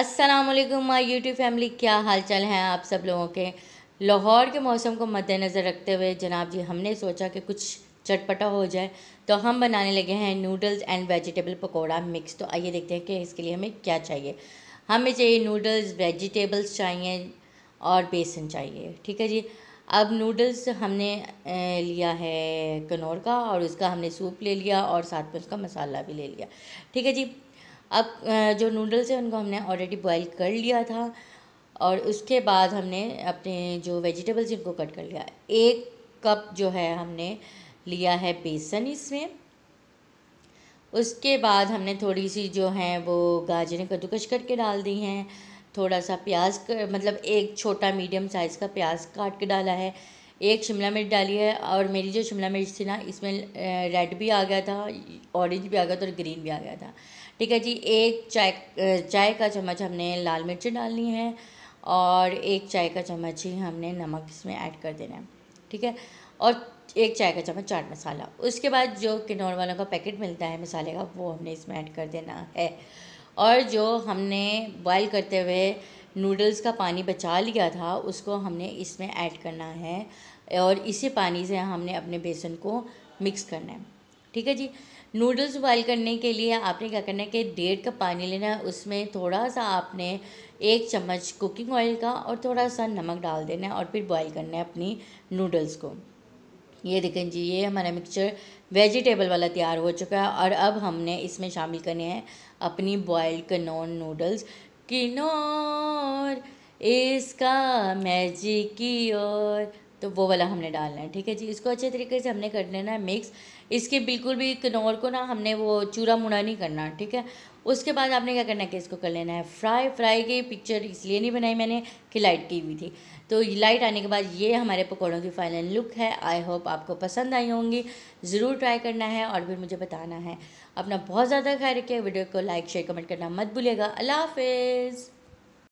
अस्सलाम वालेकुम my YouTube family क्या हाल चाल हैं आप सब लोगों के लाहौर के मौसम को मद्देनज़र रखते हुए जनाब जी हमने सोचा कि कुछ चटपटा हो जाए तो हम बनाने लगे हैं noodles and vegetable pakora mix तो आइए देखते हैं कि इसके लिए हमें क्या चाहिए हमें चाहिए नूडल्स वेजिटेबल्स चाहिए और बेसन चाहिए ठीक है जी अब नूडल्स हमने लिया है कनौर का और उसका हमने सूप ले लिया और साथ में उसका मसाला भी ले लिया ठीक है जी अब जो नूडल्स हैं उनको हमने ऑलरेडी बॉईल कर लिया था और उसके बाद हमने अपने जो वेजिटेबल्स इनको कट कर लिया एक कप जो है हमने लिया है बेसन इसमें उसके बाद हमने थोड़ी सी जो है वो गाजरें कद्दूकश करके डाल दी हैं थोड़ा सा प्याज कर, मतलब एक छोटा मीडियम साइज़ का प्याज काट के डाला है एक शिमला मिर्च डाली है और मेरी जो शिमला मिर्च थी ना इसमें रेड भी आ गया था ऑरेंज भी आ गया था और ग्रीन भी आ गया था ठीक है जी एक चाय चाय का चम्मच हमने लाल मिर्च डालनी है और एक चाय का चम्मच ही हमने नमक इसमें ऐड कर देना है ठीक है और एक चाय का चम्मच चाट मसाला उसके बाद जो किनौर वालों का पैकेट मिलता है मसाले का वो हमने इसमें ऐड कर देना है और जो हमने बॉयल करते हुए नूडल्स का पानी बचा लिया था उसको हमने इसमें ऐड करना है और इसी पानी से हमने अपने बेसन को मिक्स करना है ठीक है जी नूडल्स बॉयल करने के लिए आपने क्या करना है कि डेढ़ कप पानी लेना है उसमें थोड़ा सा आपने एक चम्मच कुकिंग ऑयल का और थोड़ा सा नमक डाल देना है और फिर बॉयल करना है अपनी नूडल्स को ये देखें जी ये हमारा मिक्सचर वेजिटेबल वाला तैयार हो चुका है और अब हमने इसमें शामिल करने हैं अपनी बॉयल कनोन नूडल्स किनोर इसका मैजिक की और तो वो वाला हमने डालना है ठीक है जी इसको अच्छे तरीके से हमने कर लेना है मिक्स इसके बिल्कुल भी कनौर को ना हमने वो चूरा मुड़ा नहीं करना ठीक है उसके बाद आपने क्या करना है कि इसको कर लेना है फ्राई फ्राई की पिक्चर इसलिए नहीं बनाई मैंने कि लाइट की हुई थी तो लाइट आने के बाद ये हमारे पकौड़ों की फाइनल लुक है आई होप आपको पसंद आई होंगी ज़रूर ट्राई करना है और फिर मुझे बताना है अपना बहुत ज़्यादा ख्याल रखिए वीडियो को लाइक शेयर कमेंट करना मत भूलिएगा अल्लाह हाफिज़